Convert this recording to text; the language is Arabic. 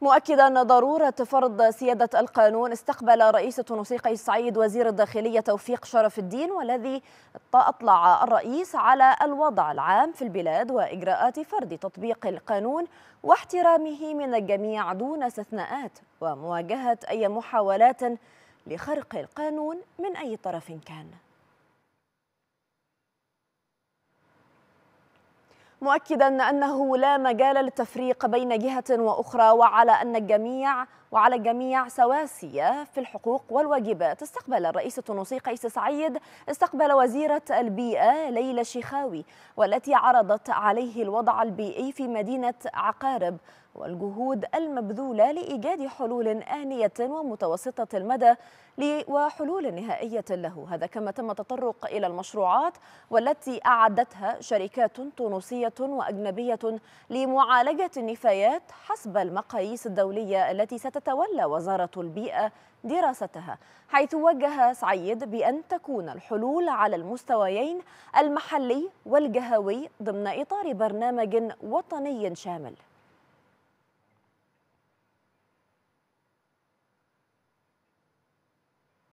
مؤكدا ضرورة فرض سيادة القانون استقبل رئيس التونسي قيس سعيد وزير الداخلية توفيق شرف الدين والذي أطلع الرئيس على الوضع العام في البلاد وإجراءات فرض تطبيق القانون واحترامه من الجميع دون استثناءات ومواجهة أي محاولات لخرق القانون من أي طرف كان مؤكدا أنه لا مجال للتفريق بين جهة وأخرى وعلى أن الجميع وعلى الجميع سواسية في الحقوق والواجبات استقبل الرئيس التونسي قيس سعيد استقبل وزيرة البيئة ليلى الشيخاوي والتي عرضت عليه الوضع البيئي في مدينة عقارب والجهود المبذولة لإيجاد حلول آنية ومتوسطة المدى وحلول نهائية له هذا كما تم التطرق إلى المشروعات والتي أعدتها شركات تونسية وأجنبية لمعالجة النفايات حسب المقاييس الدولية التي ستتم تتولى وزارة البيئة دراستها حيث وجه سعيد بأن تكون الحلول على المستويين المحلي والجهوي ضمن إطار برنامج وطني شامل